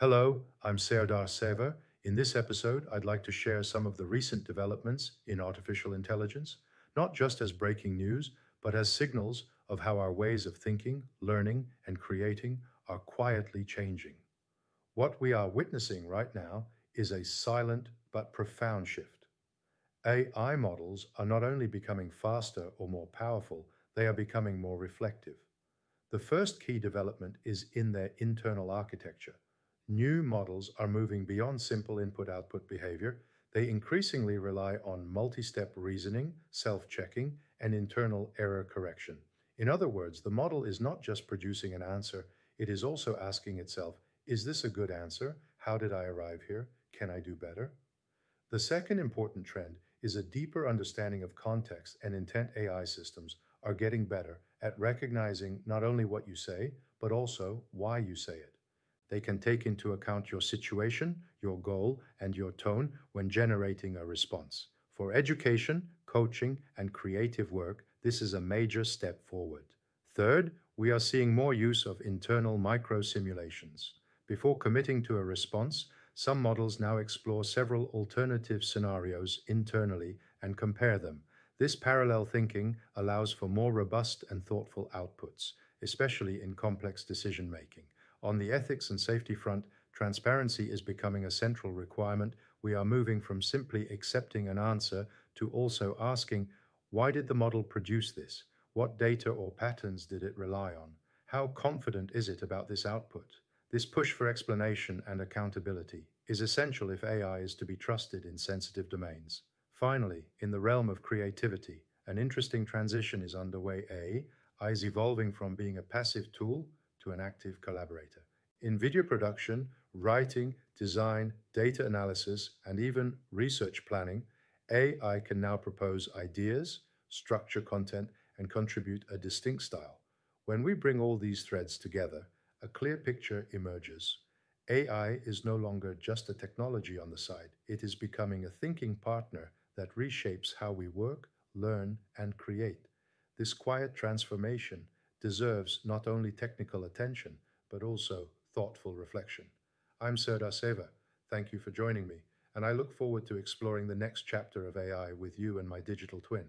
Hello, I'm Serdar Sever. In this episode, I'd like to share some of the recent developments in artificial intelligence, not just as breaking news, but as signals of how our ways of thinking, learning, and creating are quietly changing. What we are witnessing right now is a silent but profound shift. AI models are not only becoming faster or more powerful, they are becoming more reflective. The first key development is in their internal architecture – new models are moving beyond simple input-output behavior. They increasingly rely on multi-step reasoning, self-checking, and internal error correction. In other words, the model is not just producing an answer, it is also asking itself, is this a good answer? How did I arrive here? Can I do better? The second important trend is a deeper understanding of context and intent AI systems are getting better at recognizing not only what you say, but also why you say it. They can take into account your situation, your goal, and your tone when generating a response. For education, coaching, and creative work, this is a major step forward. Third, we are seeing more use of internal micro-simulations. Before committing to a response, some models now explore several alternative scenarios internally and compare them. This parallel thinking allows for more robust and thoughtful outputs, especially in complex decision-making. On the ethics and safety front, transparency is becoming a central requirement. We are moving from simply accepting an answer to also asking, why did the model produce this? What data or patterns did it rely on? How confident is it about this output? This push for explanation and accountability is essential if AI is to be trusted in sensitive domains. Finally, in the realm of creativity, an interesting transition is underway. AI is evolving from being a passive tool to an active collaborator. In video production, writing, design, data analysis, and even research planning, AI can now propose ideas, structure content, and contribute a distinct style. When we bring all these threads together, a clear picture emerges. AI is no longer just a technology on the side, it is becoming a thinking partner that reshapes how we work, learn, and create. This quiet transformation deserves not only technical attention, but also thoughtful reflection. I'm Serdar Seva. Thank you for joining me, and I look forward to exploring the next chapter of AI with you and my digital twin.